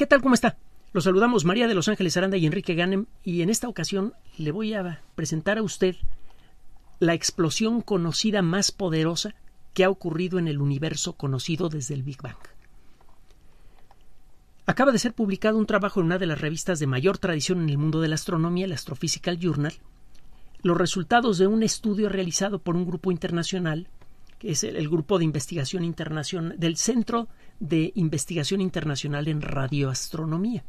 ¿Qué tal? ¿Cómo está? Los saludamos María de Los Ángeles Aranda y Enrique Ganem y en esta ocasión le voy a presentar a usted la explosión conocida más poderosa que ha ocurrido en el universo conocido desde el Big Bang. Acaba de ser publicado un trabajo en una de las revistas de mayor tradición en el mundo de la astronomía, el Astrophysical Journal, los resultados de un estudio realizado por un grupo internacional que es el, grupo de investigación internacional del Centro de Investigación Internacional en Radioastronomía.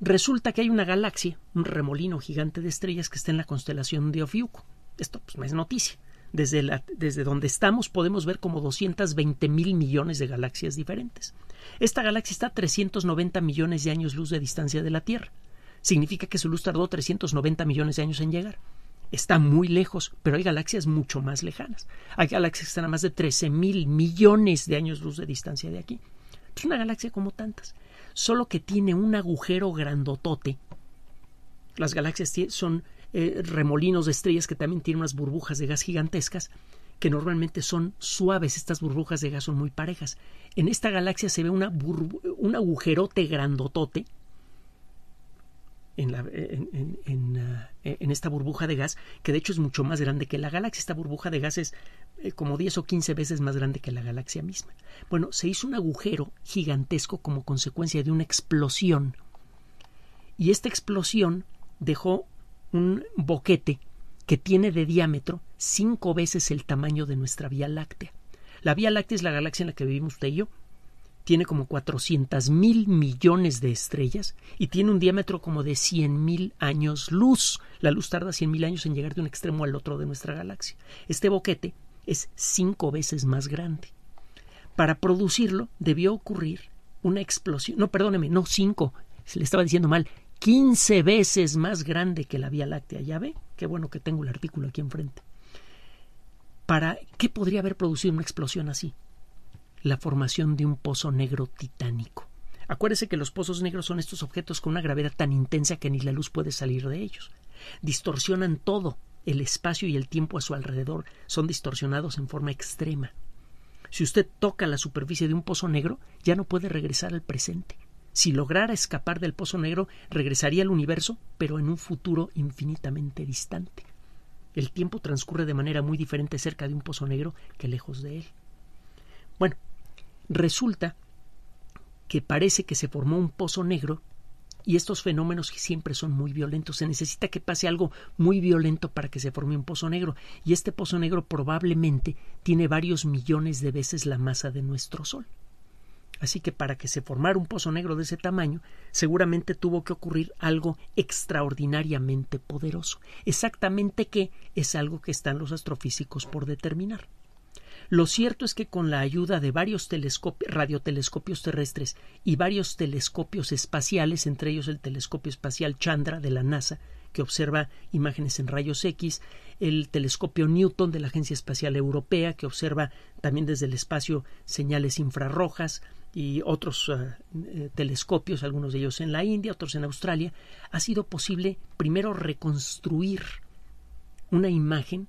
Resulta que hay una galaxia, un remolino gigante de estrellas que está en la constelación de Ofiuco. Esto pues, es noticia. Desde, desde, donde estamos podemos ver como 220 mil millones de galaxias diferentes. Esta galaxia está a 390 millones de años luz de distancia de la Tierra. Significa que su luz tardó 390 millones de años en llegar está muy lejos, pero hay galaxias mucho más lejanas. Hay galaxias que están a más de 13 mil millones de años luz de distancia de aquí. Es una galaxia como tantas, solo que tiene un agujero grandotote. Las galaxias son eh, remolinos de estrellas que también tienen unas burbujas de gas gigantescas que normalmente son suaves, estas burbujas de gas son muy parejas. En esta galaxia se ve un agujerote grandotote eh, en, esta burbuja de gas, que de hecho es mucho más grande que la galaxia. Esta burbuja de gas es eh, como 10 o 15 veces más grande que la galaxia misma. Bueno, se hizo un agujero gigantesco como consecuencia de una explosión. Y esta explosión dejó un boquete que tiene de diámetro cinco veces el tamaño de nuestra Vía Láctea. La Vía Láctea es la galaxia en la que vivimos usted y yo, tiene como 400 mil millones de estrellas y tiene un diámetro como de 100 mil años luz. La luz tarda 100 mil años en llegar de un extremo al otro de nuestra galaxia. Este boquete es cinco veces más grande. Para producirlo debió ocurrir una explosión, no, perdóneme, no cinco, se le estaba diciendo mal, 15 veces más grande que la Vía Láctea. ¿Ya ve? Qué bueno que tengo el artículo aquí enfrente. ¿Para qué podría haber producido una explosión así? la formación de un pozo negro titánico. Acuérdese que los pozos negros son estos objetos con una gravedad tan intensa que ni la luz puede salir de ellos. Distorsionan todo, el espacio y el tiempo a su alrededor son distorsionados en forma extrema. Si usted toca la superficie de un pozo negro, ya no puede regresar al presente. Si lograra escapar del pozo negro, regresaría al universo, pero en un futuro infinitamente distante. El tiempo transcurre de manera muy diferente cerca de un pozo negro que lejos de él. Bueno, Resulta que parece que se formó un pozo negro y estos fenómenos siempre son muy violentos. Se necesita que pase algo muy violento para que se forme un pozo negro y este pozo negro probablemente tiene varios millones de veces la masa de nuestro Sol. Así que para que se formara un pozo negro de ese tamaño, seguramente tuvo que ocurrir algo extraordinariamente poderoso. Exactamente qué es algo que están los astrofísicos por determinar. Lo cierto es que con la ayuda de varios radiotelescopios terrestres y varios telescopios espaciales, entre ellos el telescopio espacial Chandra de la NASA, que observa imágenes en rayos X, el telescopio Newton de la Agencia Espacial Europea, que observa también desde el espacio señales infrarrojas, y otros eh, eh, telescopios, algunos de ellos en la India, otros en Australia, ha sido posible primero reconstruir una imagen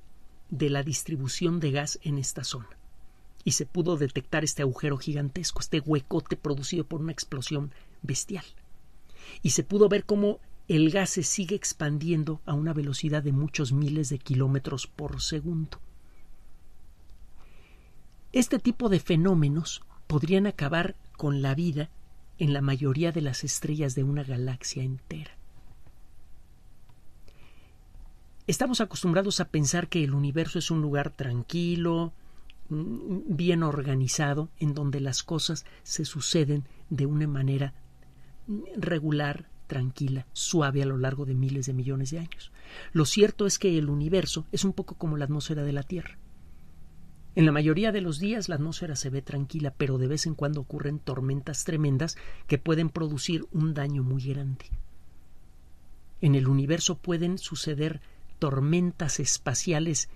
de la distribución de gas en esta zona. Y se pudo detectar este agujero gigantesco, este huecote producido por una explosión bestial. Y se pudo ver cómo el gas se sigue expandiendo a una velocidad de muchos miles de kilómetros por segundo. Este tipo de fenómenos podrían acabar con la vida en la mayoría de las estrellas de una galaxia entera. Estamos acostumbrados a pensar que el universo es un lugar tranquilo, mm, bien organizado, en donde las cosas se suceden de una manera mm, regular, tranquila, suave a lo largo de miles de millones de años. Lo cierto es que el universo es un poco como la atmósfera de la Tierra. En la mayoría de los días la atmósfera se ve tranquila, pero de vez en cuando ocurren tormentas tremendas que pueden producir un daño muy grande. En el universo pueden suceder tormentas espaciales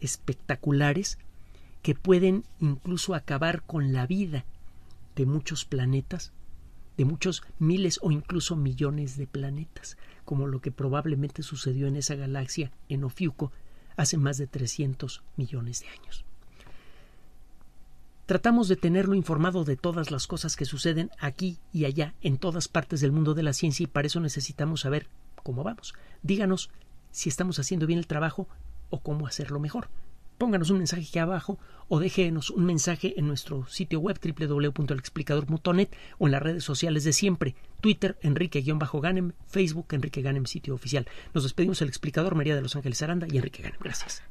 espectaculares que pueden incluso acabar con la vida de muchos planetas, de muchos miles o incluso millones de planetas, como lo que probablemente sucedió en esa galaxia en Ofiuco hace más de 300 millones de años. Tratamos de tenerlo informado de todas las cosas que suceden aquí y allá, en todas partes del mundo de la ciencia, y para eso necesitamos saber cómo vamos. Díganos si estamos haciendo bien el trabajo o cómo hacerlo mejor. Pónganos un mensaje aquí abajo o déjenos un mensaje en nuestro sitio web www.alexplicador.net o en las redes sociales de siempre, Twitter Enrique-Ganem, Facebook Enrique Ganem, sitio oficial. Nos despedimos el explicador María de Los Ángeles Aranda y Enrique Ganem. Gracias.